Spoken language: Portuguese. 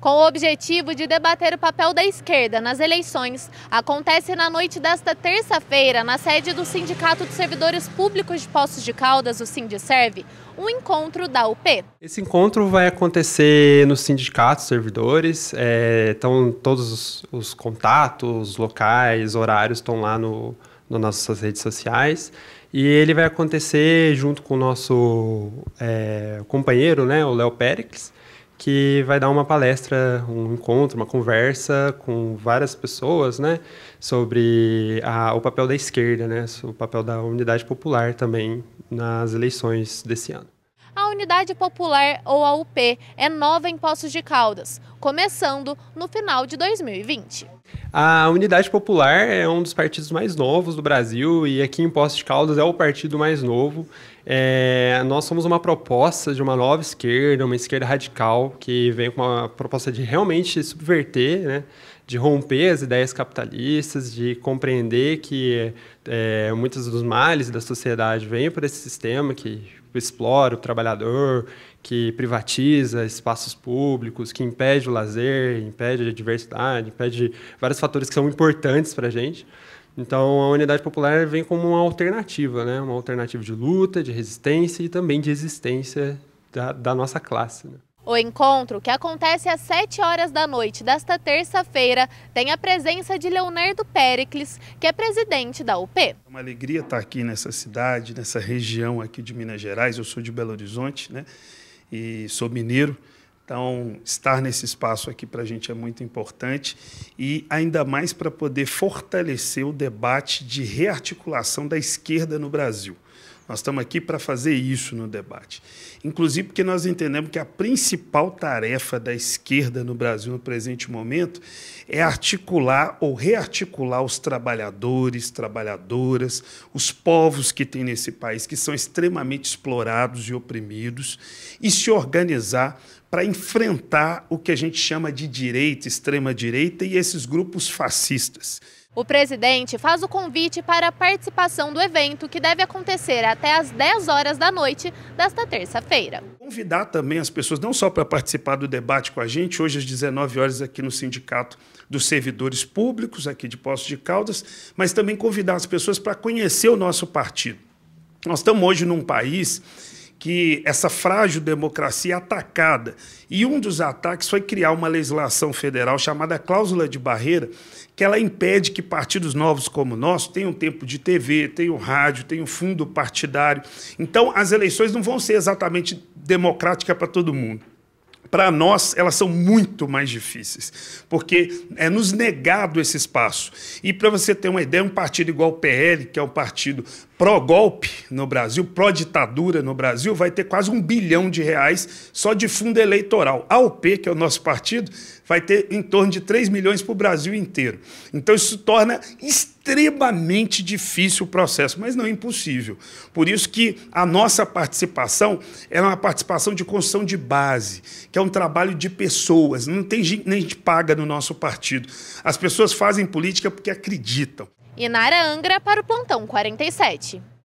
com o objetivo de debater o papel da esquerda nas eleições, acontece na noite desta terça-feira, na sede do Sindicato dos Servidores Públicos de Poços de Caldas, o Sindiserve, um encontro da UP. Esse encontro vai acontecer no Sindicato de Servidores, é, estão todos os, os contatos, locais, horários estão lá no, nas nossas redes sociais. E ele vai acontecer junto com o nosso é, companheiro, né, o Léo Péricles que vai dar uma palestra, um encontro, uma conversa com várias pessoas, né, sobre a, o papel da esquerda, né, o papel da unidade popular também nas eleições desse ano. A a Unidade Popular, ou a UP, é nova em Poços de Caldas, começando no final de 2020. A Unidade Popular é um dos partidos mais novos do Brasil e aqui em Poços de Caldas é o partido mais novo. É, nós somos uma proposta de uma nova esquerda, uma esquerda radical, que vem com uma proposta de realmente subverter, né, de romper as ideias capitalistas, de compreender que é, muitos dos males da sociedade vêm por esse sistema que explora o trabalhador ditador, que privatiza espaços públicos, que impede o lazer, impede a diversidade, impede vários fatores que são importantes para a gente. Então, a unidade popular vem como uma alternativa, né? uma alternativa de luta, de resistência e também de existência da, da nossa classe. Né? O encontro, que acontece às 7 horas da noite desta terça-feira, tem a presença de Leonardo Pericles, que é presidente da UP. É uma alegria estar aqui nessa cidade, nessa região aqui de Minas Gerais. Eu sou de Belo Horizonte né? e sou mineiro. Então, estar nesse espaço aqui para a gente é muito importante e ainda mais para poder fortalecer o debate de rearticulação da esquerda no Brasil. Nós estamos aqui para fazer isso no debate. Inclusive porque nós entendemos que a principal tarefa da esquerda no Brasil no presente momento é articular ou rearticular os trabalhadores, trabalhadoras, os povos que tem nesse país, que são extremamente explorados e oprimidos, e se organizar para enfrentar o que a gente chama de direita, extrema-direita e esses grupos fascistas. O presidente faz o convite para a participação do evento, que deve acontecer até às 10 horas da noite desta terça-feira. Convidar também as pessoas, não só para participar do debate com a gente, hoje às 19 horas aqui no Sindicato dos Servidores Públicos, aqui de Poços de Caldas, mas também convidar as pessoas para conhecer o nosso partido. Nós estamos hoje num país que essa frágil democracia é atacada. E um dos ataques foi criar uma legislação federal chamada cláusula de barreira, que ela impede que partidos novos como o nosso tenham tempo de TV, tenham rádio, tenham fundo partidário. Então, as eleições não vão ser exatamente democráticas para todo mundo para nós elas são muito mais difíceis, porque é nos negado esse espaço. E para você ter uma ideia, um partido igual o PL, que é um partido pró-golpe no Brasil, pró-ditadura no Brasil, vai ter quase um bilhão de reais só de fundo eleitoral. A OP, que é o nosso partido, vai ter em torno de 3 milhões para o Brasil inteiro. Então isso torna extremamente difícil o processo, mas não é impossível. Por isso que a nossa participação é uma participação de construção de base, que é um trabalho de pessoas. Não tem gente, nem gente paga no nosso partido. As pessoas fazem política porque acreditam. E na Angra para o plantão 47.